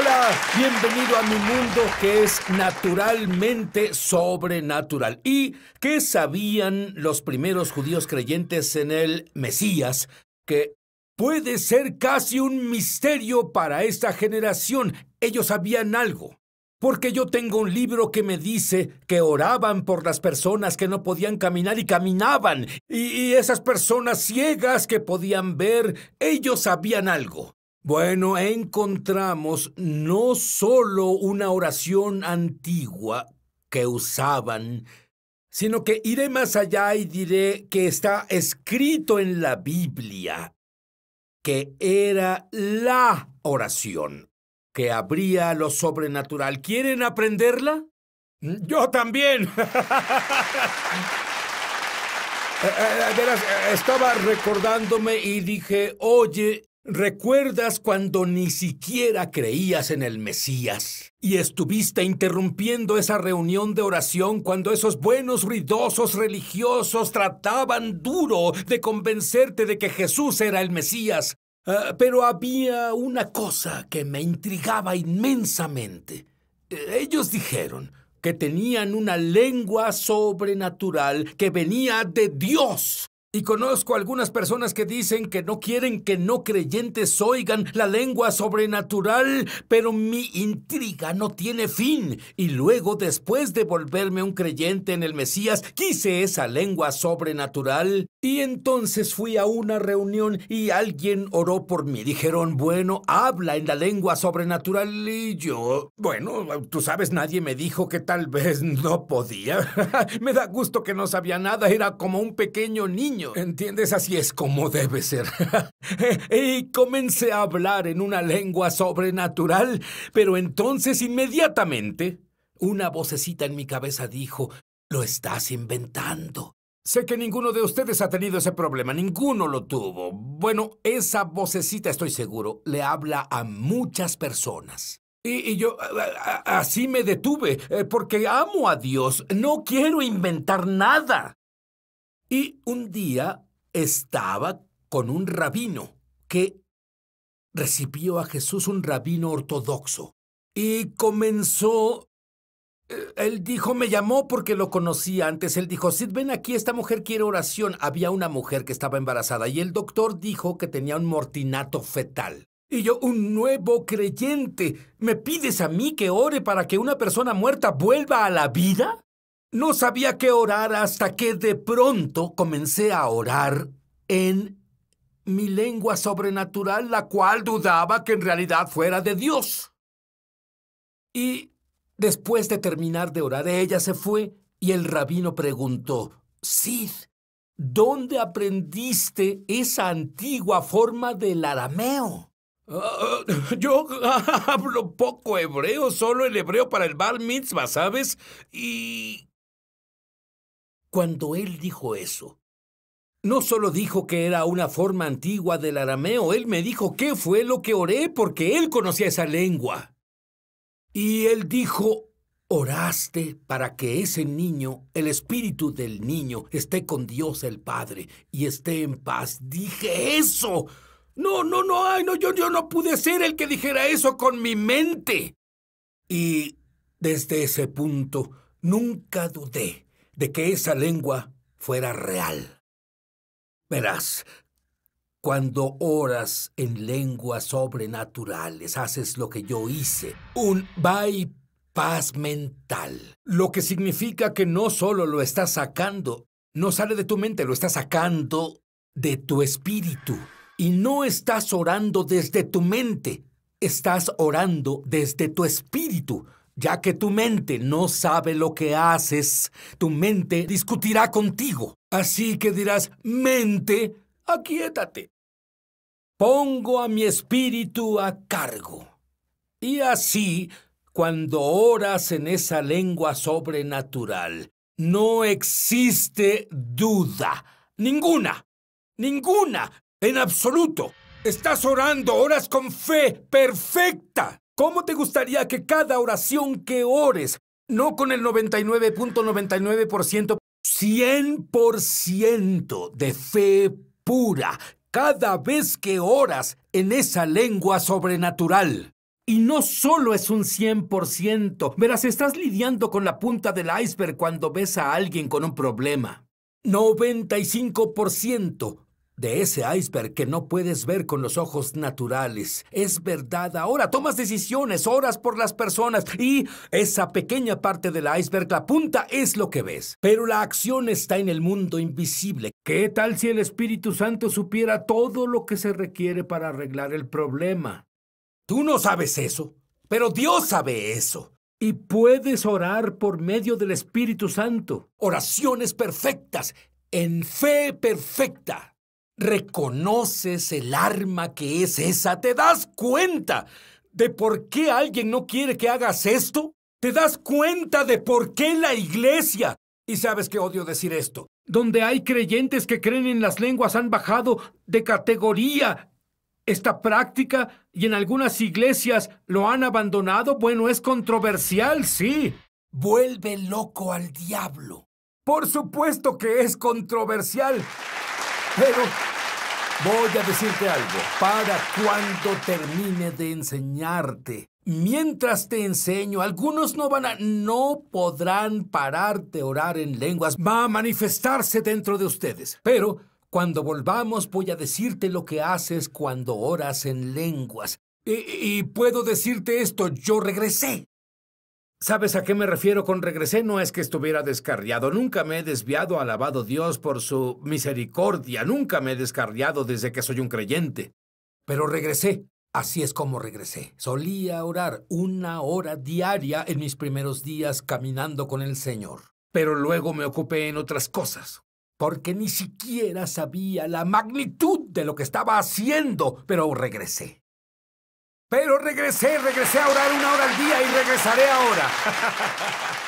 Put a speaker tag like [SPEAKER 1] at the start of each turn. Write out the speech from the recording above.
[SPEAKER 1] Hola, bienvenido a mi mundo que es naturalmente sobrenatural. ¿Y qué sabían los primeros judíos creyentes en el Mesías? Que puede ser casi un misterio para esta generación. Ellos sabían algo. Porque yo tengo un libro que me dice que oraban por las personas que no podían caminar y caminaban. Y, y esas personas ciegas que podían ver, ellos sabían algo. Bueno, encontramos no solo una oración antigua que usaban, sino que iré más allá y diré que está escrito en la Biblia que era la oración que abría lo sobrenatural. ¿Quieren aprenderla? Mm, yo también. Eh, eh, eh, estaba recordándome y dije, oye, ¿Recuerdas cuando ni siquiera creías en el Mesías y estuviste interrumpiendo esa reunión de oración cuando esos buenos ruidosos religiosos trataban duro de convencerte de que Jesús era el Mesías? Ah, pero había una cosa que me intrigaba inmensamente. Eh, ellos dijeron que tenían una lengua sobrenatural que venía de Dios y conozco algunas personas que dicen que no quieren que no creyentes oigan la lengua sobrenatural, pero mi intriga no tiene fin. Y luego, después de volverme un creyente en el Mesías, quise esa lengua sobrenatural. Y entonces fui a una reunión y alguien oró por mí. Dijeron, bueno, habla en la lengua sobrenatural. Y yo, bueno, tú sabes, nadie me dijo que tal vez no podía. me da gusto que no sabía nada, era como un pequeño niño ¿Entiendes? Así es como debe ser. y comencé a hablar en una lengua sobrenatural, pero entonces inmediatamente una vocecita en mi cabeza dijo, lo estás inventando. Sé que ninguno de ustedes ha tenido ese problema, ninguno lo tuvo. Bueno, esa vocecita, estoy seguro, le habla a muchas personas. y, yo así me detuve, eh, porque amo a Dios, no quiero inventar nada. Y un día estaba con un rabino que recibió a Jesús un rabino ortodoxo y comenzó... Eh, él dijo, me llamó porque lo conocía antes. Él dijo, Sid, ven aquí, esta mujer quiere oración. Había una mujer que estaba embarazada y el doctor dijo que tenía un mortinato fetal. Y yo, un nuevo creyente, ¿me pides a mí que ore para que una persona muerta vuelva a la vida? No sabía qué orar hasta que de pronto comencé a orar en mi lengua sobrenatural, la cual dudaba que en realidad fuera de Dios. Y después de terminar de orar, ella se fue y el rabino preguntó, Sid, ¿dónde aprendiste esa antigua forma del arameo? Ah, yo hablo poco hebreo, solo el hebreo para el bar mitzvah, ¿sabes? Y cuando él dijo eso, no solo dijo que era una forma antigua del arameo, él me dijo qué fue lo que oré porque él conocía esa lengua. Y él dijo, oraste para que ese niño, el espíritu del niño, esté con Dios el Padre y esté en paz. Dije eso. No, no, no, ay, no, yo, yo no pude ser el que dijera eso con mi mente. Y desde ese punto nunca dudé de que esa lengua fuera real. Verás, cuando oras en lenguas sobrenaturales, haces lo que yo hice, un bypass mental, lo que significa que no solo lo estás sacando, no sale de tu mente, lo estás sacando de tu espíritu. Y no estás orando desde tu mente, estás orando desde tu espíritu ya que tu mente no sabe lo que haces, tu mente discutirá contigo. Así que dirás, mente, aquíétate. Pongo a mi espíritu a cargo. Y así, cuando oras en esa lengua sobrenatural, no existe duda, ninguna, ninguna, en absoluto. Estás orando, oras con fe perfecta. ¿Cómo te gustaría que cada oración que ores, no con el 99.99%, 100% de fe pura, cada vez que oras en esa lengua sobrenatural? Y no solo es un 100%, verás, estás lidiando con la punta del iceberg cuando ves a alguien con un problema. 95%, de ese iceberg que no puedes ver con los ojos naturales. Es verdad, ahora tomas decisiones, oras por las personas y esa pequeña parte del iceberg, la punta, es lo que ves. Pero la acción está en el mundo invisible. ¿Qué tal si el Espíritu Santo supiera todo lo que se requiere para arreglar el problema? Tú no sabes eso, pero Dios sabe eso. Y puedes orar por medio del Espíritu Santo. Oraciones perfectas, en fe perfecta reconoces el arma que es esa, te das cuenta de por qué alguien no quiere que hagas esto, te das cuenta de por qué la iglesia, y sabes que odio decir esto, donde hay creyentes que creen en las lenguas han bajado de categoría. Esta práctica, y en algunas iglesias lo han abandonado, bueno, es controversial, sí. Vuelve loco al diablo. Por supuesto que es controversial. Pero voy a decirte algo. Para cuando termine de enseñarte, mientras te enseño, algunos no van a, no podrán pararte de orar en lenguas. Va a manifestarse dentro de ustedes. Pero cuando volvamos voy a decirte lo que haces cuando oras en lenguas. y, puedo decirte esto, yo regresé. ¿Sabes a qué me refiero con regresé? No es que estuviera descarriado, nunca me he desviado, alabado Dios por su misericordia, nunca me he descarriado desde que soy un creyente. Pero regresé, así es como regresé. Solía orar una hora diaria en mis primeros días caminando con el Señor. Pero luego me ocupé en otras cosas, porque ni siquiera sabía la magnitud de lo que estaba haciendo, pero regresé. Pero regresé, regresé a orar una hora al día y regresaré ahora.